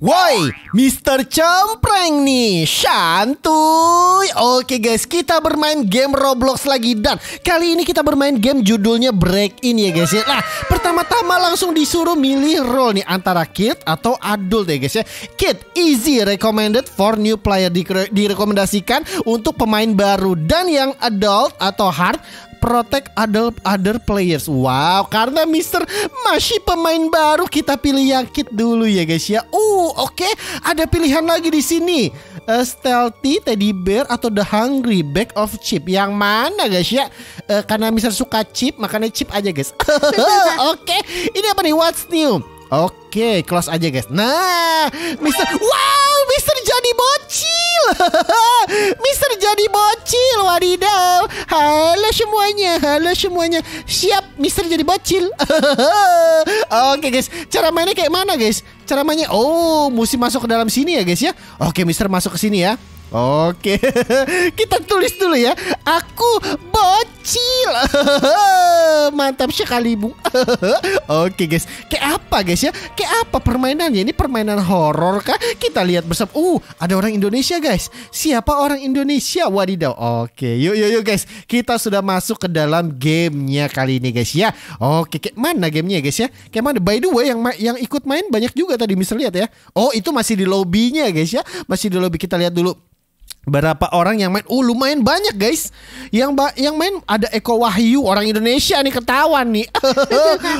Woi, Mister Cempreng nih, santuy. Oke guys, kita bermain game Roblox lagi dan kali ini kita bermain game judulnya Break In ya guys ya. Nah, pertama-tama langsung disuruh milih role nih antara kid atau adult ya guys ya. Kid easy recommended for new player direkomendasikan untuk pemain baru dan yang adult atau hard protect other other players. Wow, karena Mister masih pemain baru kita pilih Yakit dulu ya guys ya. Uh, oke, okay. ada pilihan lagi di sini. Uh, stealthy, Teddy Bear atau The Hungry Bag of Chip. Yang mana guys ya? Uh, karena Mister suka chip, makanya chip aja guys. oke, okay. ini apa nih? What's new? Oke, okay, close aja guys. Nah, Mister, wow, Mister jadi bocil. Mister jadi bocil wadidaw Halo semuanya Halo semuanya Siap Mister jadi bocil Oke okay, guys Cara mainnya kayak mana guys Cara mainnya Oh mesti masuk ke dalam sini ya guys ya Oke okay, Mister masuk ke sini ya Oke, kita tulis dulu ya. Aku bocil. Mantap sekali, bu. Oke, guys. Kayak apa, guys ya? Kayak apa permainannya? Ini permainan horor kah? Kita lihat bersama. Uh, ada orang Indonesia, guys. Siapa orang Indonesia? Wadidaw. Oke, yuk yuk yuk, guys. Kita sudah masuk ke dalam gamenya kali ini, guys ya. Oke, kayak mana gamenya, guys ya? Kayak mana? By the way, yang yang ikut main banyak juga tadi, Misal lihat ya. Oh, itu masih di lobbynya, guys ya. Masih di lobby kita lihat dulu berapa orang yang main? Oh lumayan banyak guys. Yang yang main ada Eko Wahyu orang Indonesia nih ketahuan nih.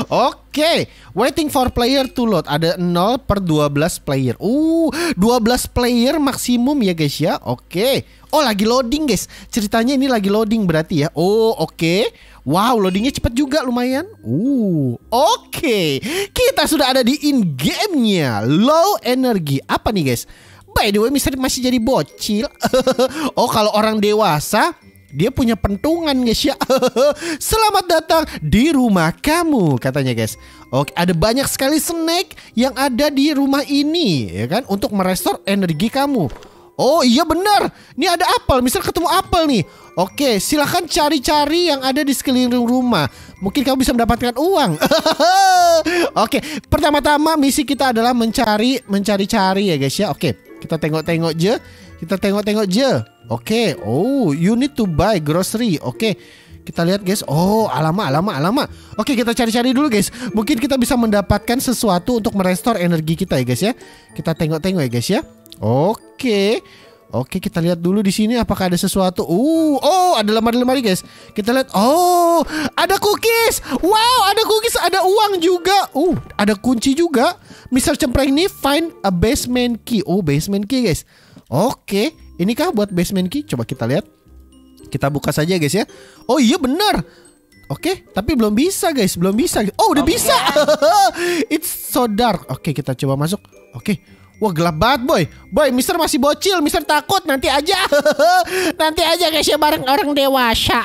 Oke, okay. waiting for player to load ada 0 per 12 player. Uh, 12 player maksimum ya guys ya. Oke. Okay. Oh lagi loading guys. Ceritanya ini lagi loading berarti ya. Oh oke. Okay. Wow loadingnya cepat juga lumayan. Uh oke. Okay. Kita sudah ada di in game-nya. Low energy. Apa nih guys? By the way, Mister masih jadi bocil. oh, kalau orang dewasa dia punya pentungan guys ya. Selamat datang di rumah kamu katanya guys. Oke, ada banyak sekali snack yang ada di rumah ini ya kan untuk merestor energi kamu. Oh iya benar. Ini ada apel, misal ketemu apel nih. Oke, silahkan cari-cari yang ada di sekeliling rumah. Mungkin kamu bisa mendapatkan uang. Oke, pertama-tama misi kita adalah mencari, mencari-cari ya guys ya. Oke. Kita tengok-tengok je. Kita tengok-tengok je. Oke. Okay. Oh, you need to buy grocery. Oke. Okay. Kita lihat guys. Oh, alamak, alamak, alamak. Oke, kita cari-cari dulu guys. Mungkin kita bisa mendapatkan sesuatu untuk merestore energi kita ya guys ya. Kita tengok-tengok ya guys ya. Oke. Okay. Oke, kita lihat dulu di sini apakah ada sesuatu. Uh, oh, ada lemari-lemari, guys. Kita lihat. Oh, ada cookies. Wow, ada cookies, ada uang juga. Uh, ada kunci juga. Mister Cempreng ini find a basement key. Oh, basement key, guys. Oke, ini kah buat basement key? Coba kita lihat. Kita buka saja, guys ya. Oh, iya benar. Oke, tapi belum bisa, guys. Belum bisa. Oh, udah okay. bisa. It's so dark. Oke, kita coba masuk. Oke. Wah gelap banget boy Boy mister masih bocil Mister takut nanti aja Nanti aja guys ya bareng orang dewasa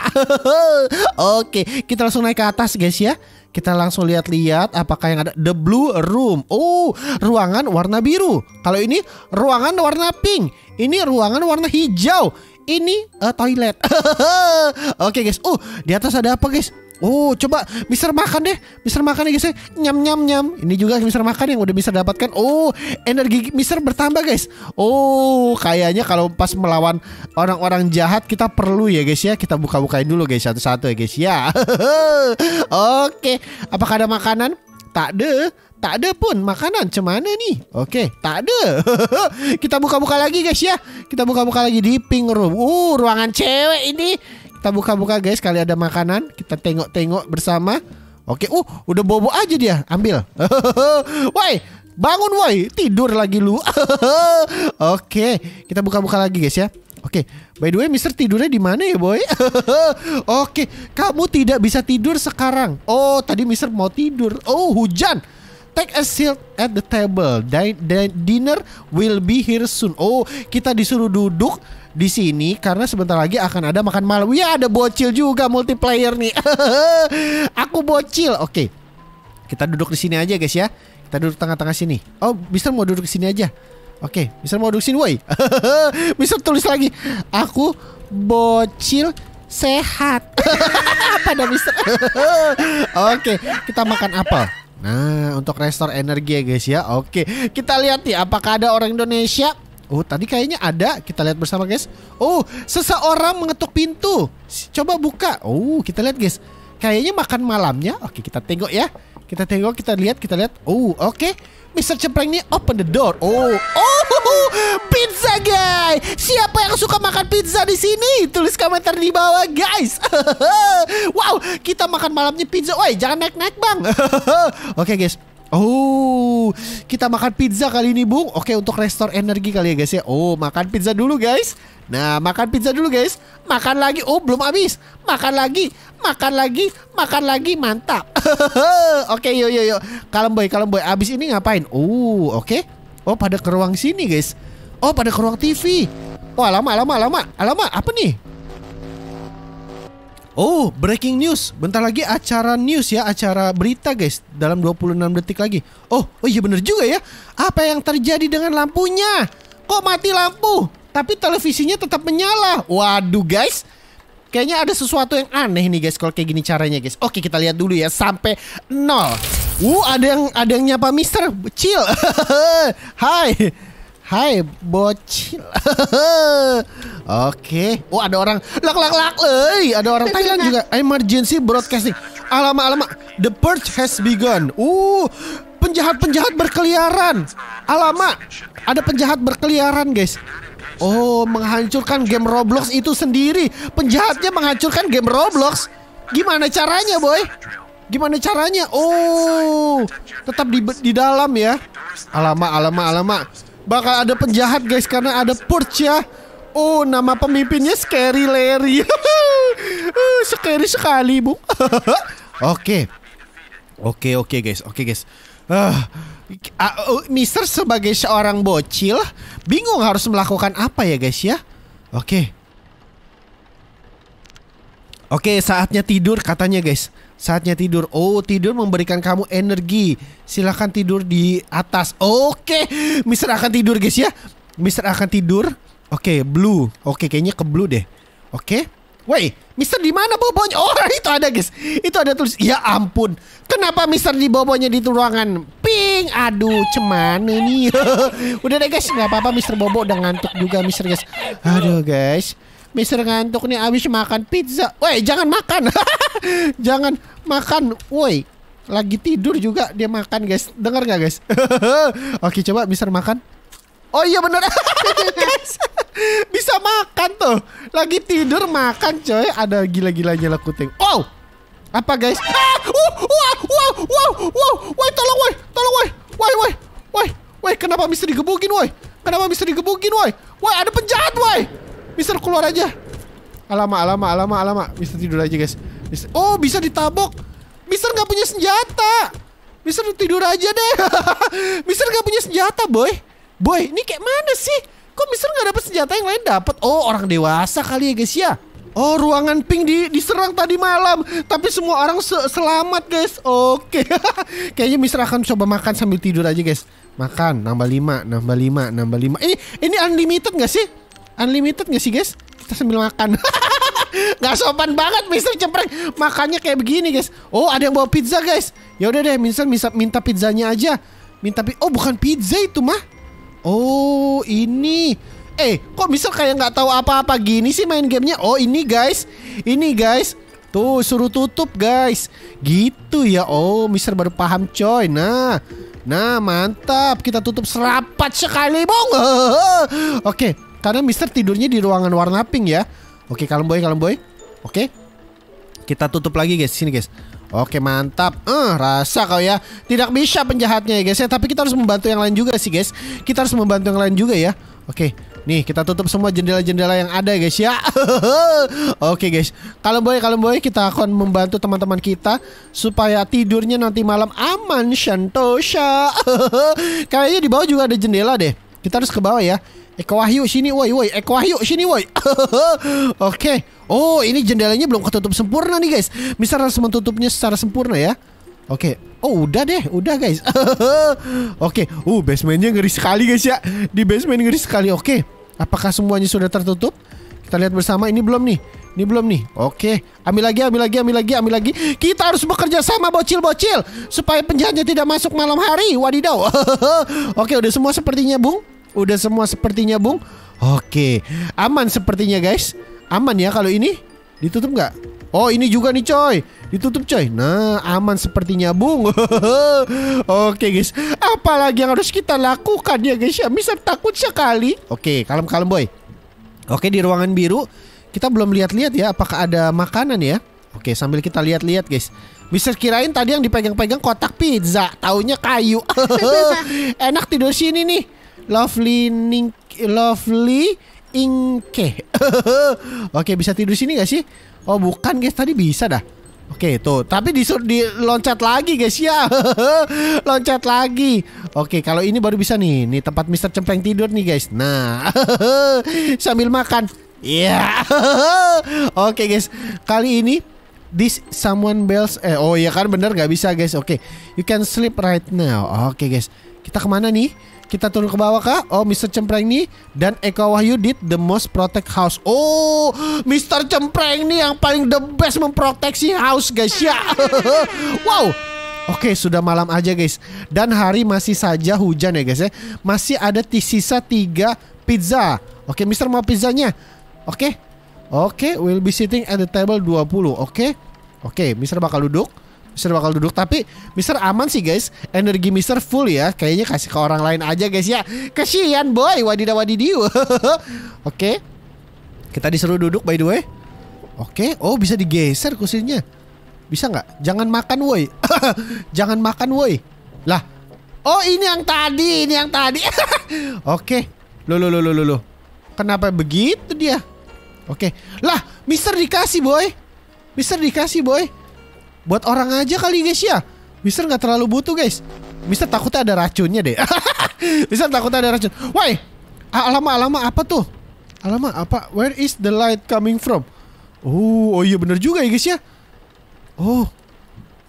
Oke kita langsung naik ke atas guys ya kita langsung lihat-lihat apakah yang ada the blue room. Oh, ruangan warna biru. Kalau ini ruangan warna pink. Ini ruangan warna hijau. Ini uh, toilet. Oke guys. Oh, di atas ada apa guys? Oh coba Mister makan deh Mister makan ya guys ya, Nyam nyam nyam Ini juga Mister makan yang udah Mister dapatkan Oh energi Mister bertambah guys Oh kayaknya kalau pas melawan orang-orang jahat Kita perlu ya guys ya Kita buka-bukain dulu guys Satu-satu ya guys ya Oke Apakah ada makanan? Tak ada tak ada pun makanan cemana nih Oke tak ada Kita buka-buka lagi guys ya Kita buka-buka lagi di pink room Uh ruangan cewek ini kita buka-buka guys, kali ada makanan, kita tengok-tengok bersama. Oke, uh, udah bobo aja dia, ambil. Woi, bangun woi, tidur lagi lu. Oke, kita buka-buka lagi guys ya. Oke, by the way, Mister tidurnya di mana ya, boy? Oke, kamu tidak bisa tidur sekarang. Oh, tadi Mister mau tidur. Oh, hujan. Take a seat at the table. The dinner will be here soon. Oh, kita disuruh duduk di sini karena sebentar lagi akan ada makan malam. Ya ada bocil juga multiplayer nih. Aku bocil. Oke. Okay. Kita duduk di sini aja guys ya. Kita duduk tengah-tengah sini. Oh, bisa mau duduk di sini aja. Oke, okay. bisa mau duduk sini, woi. bisa tulis lagi. Aku bocil sehat. Apa dah, Mister. Oke, okay. kita makan apel. Nah, untuk restore energi ya guys ya. Oke, kita lihat nih apakah ada orang Indonesia. Oh, tadi kayaknya ada. Kita lihat bersama guys. Oh, seseorang mengetuk pintu. Coba buka. Oh, kita lihat guys. Kayaknya makan malamnya. Oke, kita tengok ya. Kita tengok, kita lihat, kita lihat. Oh, oke. Okay. Mister Cempreng ini open the door. Oh, oh, pizza guys. Siapa yang suka makan pizza di sini? Tulis komentar di bawah guys. wow, kita makan malamnya pizza. Woi, jangan naik-naik bang. oke okay, guys, Oh, kita makan pizza kali ini, Bung. Oke, untuk restore energi kali ya, guys ya. Oh, makan pizza dulu, guys. Nah, makan pizza dulu, guys. Makan lagi. Oh, belum habis. Makan lagi. Makan lagi. Makan lagi. Mantap. oke, yo yo yo. Kalem boy, kalem boy. Abis ini ngapain? Oh, oke. Oh, pada ke ruang sini, guys. Oh, pada ke ruang TV. Oh, lama lama lama. Lama apa nih? Oh, breaking news. Bentar lagi acara news ya, acara berita guys. Dalam 26 detik lagi. Oh, oh iya bener juga ya. Apa yang terjadi dengan lampunya? Kok mati lampu? Tapi televisinya tetap menyala. Waduh guys. Kayaknya ada sesuatu yang aneh nih guys kalau kayak gini caranya guys. Oke, kita lihat dulu ya sampai nol. Uh, ada yang ada yang nyapa Mister. Chill. Hai. Hai, bocil. Oke. Okay. Oh ada orang lak lak lak, eh ada orang Thailand juga. Emergency broadcasting. Alama alama. The purge has begun. Uh, penjahat penjahat berkeliaran. Alama, ada penjahat berkeliaran guys. Oh, menghancurkan game Roblox itu sendiri. Penjahatnya menghancurkan game Roblox. Gimana caranya, boy? Gimana caranya? Oh, tetap di di dalam ya. Alama alama alama. Bakal ada penjahat guys karena ada purge ya. Oh, nama pemimpinnya Scary Larry. Eh, scary sekali, bu. Oke. Oke, oke, guys. Oke, okay, guys. Uh, uh, Mister sebagai seorang bocil bingung harus melakukan apa ya, guys ya. Oke. Okay. Oke, okay, saatnya tidur katanya, guys. Saatnya tidur. Oh, tidur memberikan kamu energi. Silahkan tidur di atas. Oke, okay. Mister akan tidur, guys ya. Mister akan tidur Oke, okay, blue. Oke, okay, kayaknya ke blue deh. Oke. Okay. Wait, Mister di mana bobonya? Oh, itu ada guys. Itu ada tulis. Ya ampun. Kenapa Mister di bobonya di ruangan? Ping. Aduh, cuman ini. udah deh guys, nggak apa-apa Mister Bobo udah ngantuk juga Mister guys. Aduh guys. Mister ngantuk nih abis makan pizza. Woi, jangan makan. jangan makan. Woi, lagi tidur juga dia makan guys. Dengar gak, guys? Oke, coba Mister makan. Oh iya bener. Bisa makan tuh. Lagi tidur makan coy. Ada gila-gilanya lah kuting. Oh. Apa guys? Ah! Wow, wow, wow, wow, Woi, tolong woi. Tolong woi. Woi, woi. Woi, woi kenapa bisa digebukin woi? Kenapa bisa digebukin woi? Woi, ada penjahat woi. Mister keluar aja. alama alama alama alama Mister tidur aja guys. Oh, bisa ditabok. Mister nggak punya senjata. Mister tidur aja deh. Mister nggak punya senjata, boy. Boy, ini kayak mana sih? Kok Mister nggak dapat senjata yang lain dapat? Oh, orang dewasa kali ya guys ya. Oh, ruangan pink di, diserang tadi malam, tapi semua orang se selamat, guys. Oke. Kayaknya Mister akan coba makan sambil tidur aja, guys. Makan, nambah lima nambah lima nambah lima Ini eh, ini unlimited gak sih? Unlimited gak sih, guys? Kita sambil makan. Gak sopan banget Mister cepreng Makannya kayak begini guys Oh ada yang bawa pizza guys Yaudah deh Mister minta, minta pizzanya aja Minta pi Oh bukan pizza itu mah Oh ini Eh kok bisa kayak nggak tahu apa-apa gini sih main gamenya Oh ini guys Ini guys Tuh suruh tutup guys Gitu ya Oh Mister baru paham coy Nah Nah mantap Kita tutup serapat sekali bong Oke Karena Mister tidurnya di ruangan warna pink ya Oke kalem boy kalem boy Oke Kita tutup lagi guys Sini guys Oke mantap eh, Rasa kau ya Tidak bisa penjahatnya ya guys ya Tapi kita harus membantu yang lain juga sih guys Kita harus membantu yang lain juga ya Oke Nih kita tutup semua jendela-jendela yang ada guys ya Oke guys Kalau boy, kalau boy kita akan membantu teman-teman kita Supaya tidurnya nanti malam aman Shantosha Kayaknya di bawah juga ada jendela deh Kita harus ke bawah ya Eko Wahyu sini woi woi Eko Wahyu sini woi Oke okay. Oh ini jendelanya belum ketutup sempurna nih guys Misalnya harus menutupnya secara sempurna ya Oke okay. Oh udah deh Udah guys Oke okay. Uh basementnya ngeri sekali guys ya Di basement ngeri sekali Oke okay. Apakah semuanya sudah tertutup Kita lihat bersama ini belum nih ini belum nih. Oke, ambil lagi, ambil lagi, ambil lagi, ambil lagi. Kita harus bekerja sama bocil-bocil supaya penjahatnya tidak masuk malam hari. Wadidaw. Oke, udah semua sepertinya, Bung. Udah semua sepertinya Bung? Oke, aman sepertinya guys. Aman ya kalau ini? Ditutup nggak? Oh ini juga nih coy Ditutup coy Nah aman sepertinya bung Oke guys Apalagi yang harus kita lakukan ya guys ya Bisa takut sekali Oke kalem-kalem boy Oke di ruangan biru Kita belum lihat-lihat ya Apakah ada makanan ya Oke sambil kita lihat-lihat guys bisa kirain tadi yang dipegang-pegang kotak pizza Taunya kayu Enak tidur sini nih Lovely Nink Lovely Inke. Oke, bisa tidur sini gak sih? Oh, bukan guys, tadi bisa dah. Oke, itu. Tapi disuruh di loncat lagi guys ya. loncat lagi. Oke, kalau ini baru bisa nih. Nih tempat Mister Cempleng tidur nih guys. Nah, sambil makan. Iya. Yeah. Oke guys, kali ini this someone bells eh oh ya kan bener nggak bisa guys. Oke, you can sleep right now. Oke guys. Kita kemana nih? Kita turun ke bawah kak Oh, Mr. Cempreng nih dan Eko Wahyu did the most protect house. Oh, Mr. Cempreng nih yang paling the best memproteksi house, guys ya. wow. Oke, sudah malam aja, guys. Dan hari masih saja hujan ya, guys ya. Masih ada sisa tiga pizza. Oke, Mister mau pizzanya. Oke. Oke, okay, we'll be sitting at the table 20. Oke. Oke, Mister bakal duduk. Mister bakal duduk tapi Mister aman sih guys. Energi Mister full ya. Kayaknya kasih ke orang lain aja guys ya. Kasihan boy. Wadidaw wadidiu Oke. Okay. Kita disuruh duduk by the way. Oke. Okay. Oh bisa digeser kursinya. Bisa nggak? Jangan makan woi. Jangan makan woi. Lah. Oh ini yang tadi, ini yang tadi. Oke. Okay. Lo lo lo lo lo. Kenapa begitu dia? Oke. Okay. Lah, Mister dikasih boy. Mister dikasih boy. Buat orang aja kali guys ya. Mister nggak terlalu butuh guys. Mister takutnya ada racunnya deh. Mister takutnya ada racun. Why? Alamak alamak apa tuh? Alamak apa? Where is the light coming from? Oh, oh iya bener juga ya guys ya. Oh.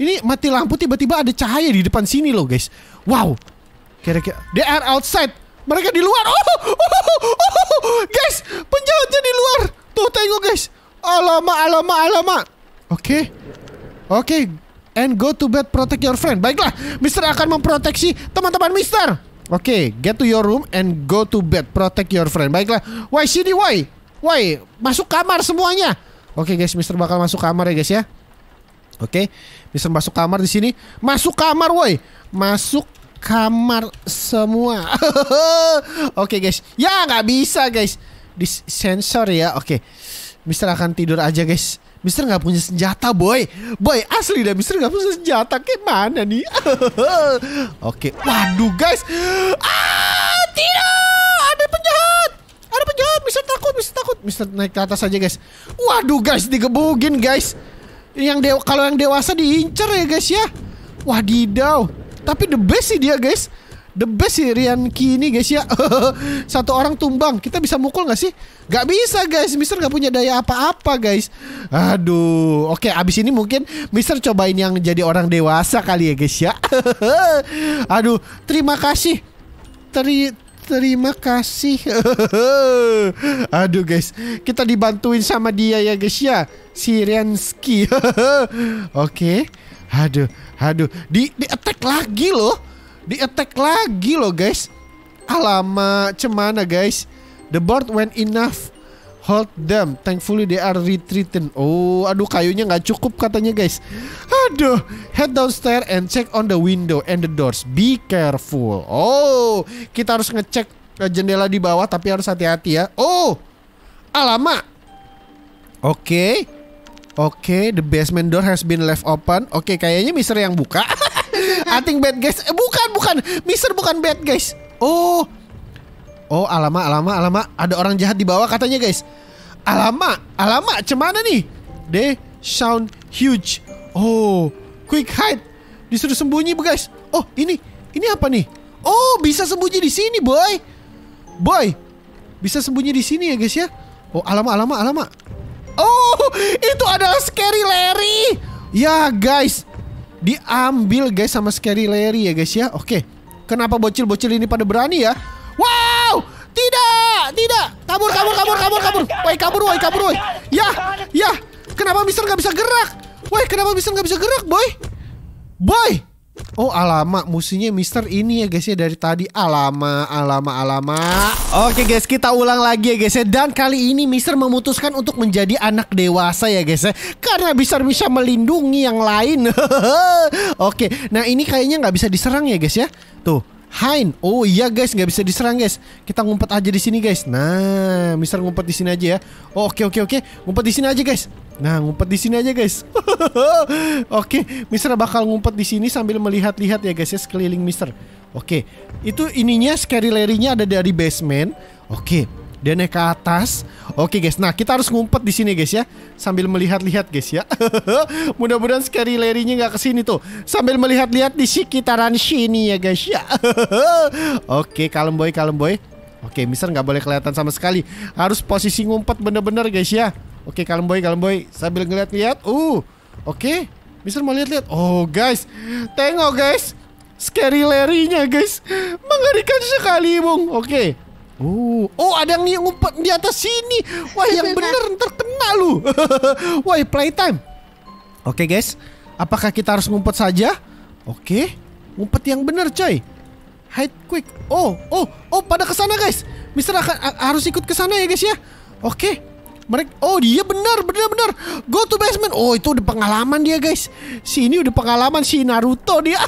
Ini mati lampu tiba-tiba ada cahaya di depan sini loh guys. Wow. Kira-kira they are outside. Mereka di luar. Oh, oh, oh, oh, oh. oh, oh. guys, penjahatnya di luar. Tuh tengok guys. Alamak alamak alamak Oke. Okay. Oke, okay. and go to bed protect your friend. Baiklah, Mister akan memproteksi teman-teman Mister. Oke, okay. get to your room and go to bed protect your friend. Baiklah, why sini why? Why? Masuk kamar semuanya. Oke okay, guys, Mister bakal masuk kamar ya guys ya. Oke, okay. Mister masuk kamar di sini. Masuk kamar, woi. Masuk kamar semua. Oke okay, guys, ya nggak bisa guys. Di sensor ya. Oke. Okay. Mister akan tidur aja guys. Mister gak punya senjata boy, boy asli dah Mister gak punya senjata gimana nih? Oke, waduh guys, ah tidak ada penjahat, ada penjahat Mister takut, Mister takut, Mister naik ke atas aja guys. Waduh guys digebugin guys, yang dewa kalau yang dewasa diincer ya guys ya. Wadidaw, tapi the best sih dia guys the best sih Rian Kini guys ya satu orang tumbang kita bisa mukul nggak sih Gak bisa guys Mister gak punya daya apa-apa guys aduh oke abis ini mungkin Mister cobain yang jadi orang dewasa kali ya guys ya aduh terima kasih Teri terima kasih aduh guys kita dibantuin sama dia ya guys ya si Rianski oke aduh aduh di di attack lagi loh di attack lagi loh guys alama, cemana guys The board went enough Hold them Thankfully they are retreating Oh aduh kayunya nggak cukup katanya guys Aduh Head downstairs and check on the window and the doors Be careful Oh kita harus ngecek eh, jendela di bawah tapi harus hati-hati ya Oh alama. Oke okay. Oke, okay, the basement door has been left open. Oke, okay, kayaknya Mister yang buka. I think bad guys. Eh, bukan, bukan. Mister bukan bad guys. Oh. Oh, alamak, alamak, alamak. Ada orang jahat di bawah katanya, guys. Alamak, alamak. Cemana nih? They sound huge. Oh, quick hide. Disuruh sembunyi, guys. Oh, ini. Ini apa nih? Oh, bisa sembunyi di sini, boy. Boy. Bisa sembunyi di sini ya, guys ya. Oh, alamak, alamak, alamak. Oh, itu adalah scary Larry. Ya, guys diambil guys sama Scary Larry ya guys ya. Oke. Kenapa bocil-bocil ini pada berani ya? Wow! Tidak, tidak. Kabur, kabur, kabur, kabur, kabur. Woi, kabur, woi, kabur, woi. Ya, ya. Kenapa Mister nggak bisa gerak? Woi, kenapa Mister nggak bisa gerak, boy? Boy, Oh alama musuhnya Mister ini ya guys ya dari tadi alama alama alama. Oke guys kita ulang lagi ya guys ya dan kali ini Mister memutuskan untuk menjadi anak dewasa ya guys ya karena bisa bisa melindungi yang lain. Oke nah ini kayaknya nggak bisa diserang ya guys ya tuh. Hein. Oh iya guys, nggak bisa diserang guys. Kita ngumpet aja di sini guys. Nah, Mister ngumpet di sini aja ya. Oh, oke oke oke. Ngumpet di sini aja guys. Nah, ngumpet di sini aja guys. oke, Mister bakal ngumpet di sini sambil melihat-lihat ya guys ya sekeliling Mister. Oke, itu ininya scary larinya ada dari basement. Oke, dia naik ke atas. Oke guys, nah kita harus ngumpet di sini guys ya, sambil melihat-lihat guys ya. Mudah-mudahan scary Larry-nya nggak kesini tuh, sambil melihat-lihat di sekitaran sini ya guys ya. Oke, kalem boy, kalem boy. Oke, Mister nggak boleh kelihatan sama sekali. Harus posisi ngumpet bener-bener guys ya. Oke, kalem boy, kalem boy. Sambil ngeliat-liat. Uh, oke. Mister mau lihat-lihat. Oh guys, tengok guys. Scary Larry-nya guys Mengerikan sekali Bung Oke Oh, oh ada yang ngumpet di atas sini. Wah, yang bener ntar kena lu. Wah, playtime. Oke, okay, guys. Apakah kita harus ngumpet saja? Oke. Okay. Ngumpet yang bener, coy. Hide quick. Oh, oh, oh, pada ke sana, guys. Mister akan harus ikut ke sana ya, guys ya. Oke. Okay. Mereka Oh, dia benar, benar, benar. Go to basement. Oh, itu udah pengalaman dia, guys. Si ini udah pengalaman si Naruto dia.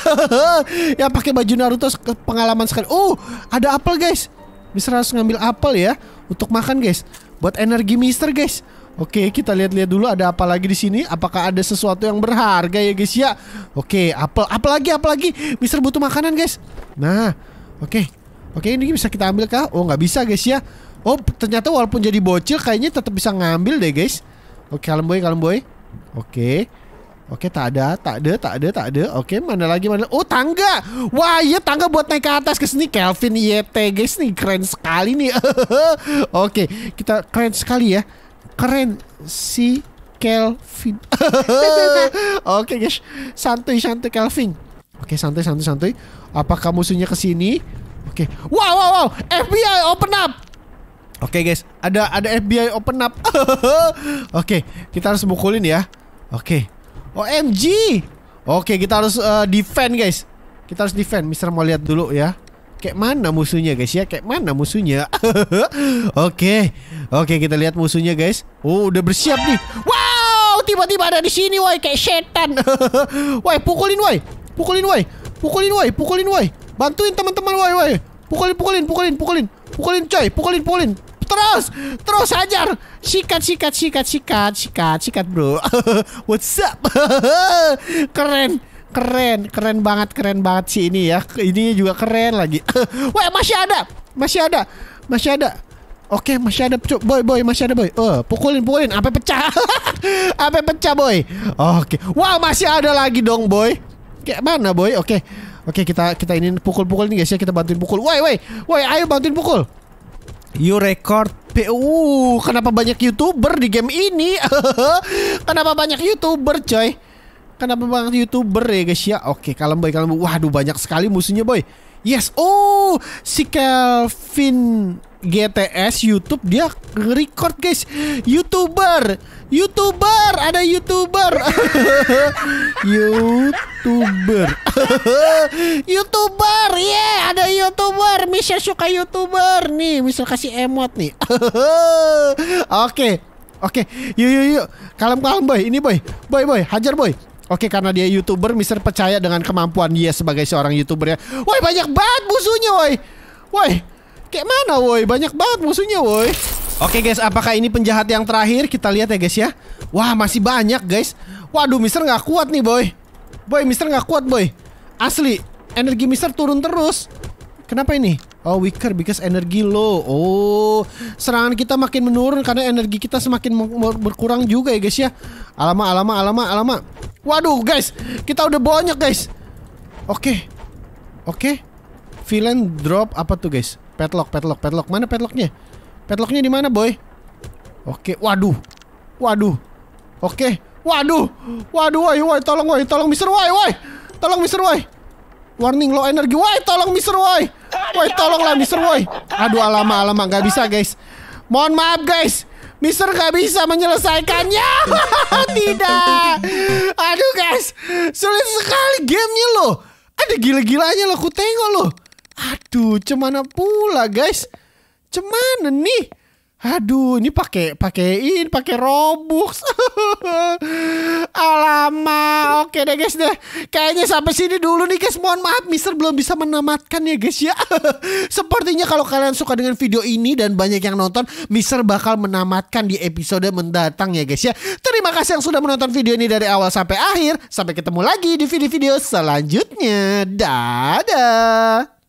ya pakai baju Naruto pengalaman sekali. Oh, ada apel, guys. Mister harus ngambil apel ya untuk makan guys. Buat energi Mister guys. Oke, kita lihat-lihat dulu ada apa lagi di sini. Apakah ada sesuatu yang berharga ya guys ya? Oke, apel, apel lagi, apel lagi. Mister butuh makanan guys. Nah, oke, oke ini bisa kita ambil kah? Oh nggak bisa guys ya. Oh ternyata walaupun jadi bocil kayaknya tetap bisa ngambil deh guys. Oke, kalem boy, kalem boy. Oke. Oke, tak ada, tak ada, tak ada, tak ada. Oke, mana lagi, mana Oh, tangga. Wah, iya tangga buat naik ke atas ke sini. Kelvin YT, guys. Nih, keren sekali nih. Oke, kita keren sekali ya. Keren si Kelvin. Oke, guys. Santuy, santuy Kelvin. Oke, santuy, santuy, santuy. Apakah musuhnya ke sini? Oke. Wow, wow, wow. FBI, open up. Oke, guys. Ada ada FBI open up. Oke, kita harus mukulin ya. Oke. OMG. Oh, Oke, kita harus uh, defend, guys. Kita harus defend. Mister mau lihat dulu ya. Kayak mana musuhnya, guys ya? Kayak mana musuhnya? Oke. Oke, kita lihat musuhnya, guys. Oh, udah bersiap nih. Wow, tiba-tiba ada di sini, woi, kayak setan. woi, pukulin, woi. Pukulin, woi. Pukulin, woi. Pukulin, woi. Bantuin teman-teman, woi, woi. Pukulin, pukulin, pukulin, pukulin. Pukulin, coy. Pukulin, pukulin terus terus ajar. sikat sikat sikat sikat sikat sikat bro what's up keren keren keren banget keren banget sih ini ya ini juga keren lagi wah masih ada masih ada masih ada Oke masih ada boy boy masih ada boy. Oh pukulin pukulin apa pecah apa pecah boy. Oke wow masih ada lagi dong boy. Kayak mana boy? Oke oke kita kita ini pukul pukul nih guys ya kita bantuin pukul. Woi woi woi ayo bantuin pukul. You record PU. Uh, kenapa banyak YouTuber di game ini? Kenapa banyak YouTuber, coy? Kenapa banyak YouTuber ya, guys ya? Oke, kalem boy, kalem boy. Waduh, banyak sekali musuhnya, boy. Yes. Oh, si Kelvin GTS YouTube dia record guys youtuber youtuber ada youtuber youtuber youtuber ya yeah, ada youtuber misal suka youtuber nih misal kasih emot nih oke Oke, okay. yuk yuk yuk. Kalem kalem boy, ini boy. Boy boy, hajar boy. Oke karena dia youtuber Mister percaya dengan kemampuan dia sebagai seorang youtuber ya Woi banyak banget musuhnya woi Woi Kayak mana woi? Banyak banget musuhnya woi. Oke guys, apakah ini penjahat yang terakhir? Kita lihat ya guys ya. Wah, masih banyak guys. Waduh, Mister nggak kuat nih boy. Boy, Mister nggak kuat boy. Asli, energi Mister turun terus. Kenapa ini? Oh, weaker because energi low. Oh, serangan kita makin menurun karena energi kita semakin berkurang juga ya guys ya. Alama, alama, alama, alama. Waduh, guys, kita udah banyak guys. Oke, okay. oke. Okay. Villain drop apa tuh guys? petlock petlock petlock Mana petlocknya petlocknya di mana, boy? Oke, waduh. Waduh. Oke. Waduh. Waduh, woi, woi, tolong woi, tolong Mister woi, woi. Tolong Mister woi. Warning low energy. Woi, tolong Mister woi. Woi, tolonglah Mister woi. Aduh, alama, alama nggak bisa, guys. Mohon maaf, guys. Mister gak bisa menyelesaikannya Tidak Aduh guys Sulit sekali gamenya loh Ada gila-gilanya loh Ku tengok loh Aduh, cemana pula guys? Cemana nih? Aduh, ini pakai pakaiin, pakai Robux. Alamak, oke deh guys deh. Kayaknya sampai sini dulu nih guys. Mohon maaf, Mister belum bisa menamatkan ya guys ya. Sepertinya kalau kalian suka dengan video ini dan banyak yang nonton, Mister bakal menamatkan di episode mendatang ya guys ya. Terima kasih yang sudah menonton video ini dari awal sampai akhir. Sampai ketemu lagi di video-video selanjutnya. Dadah.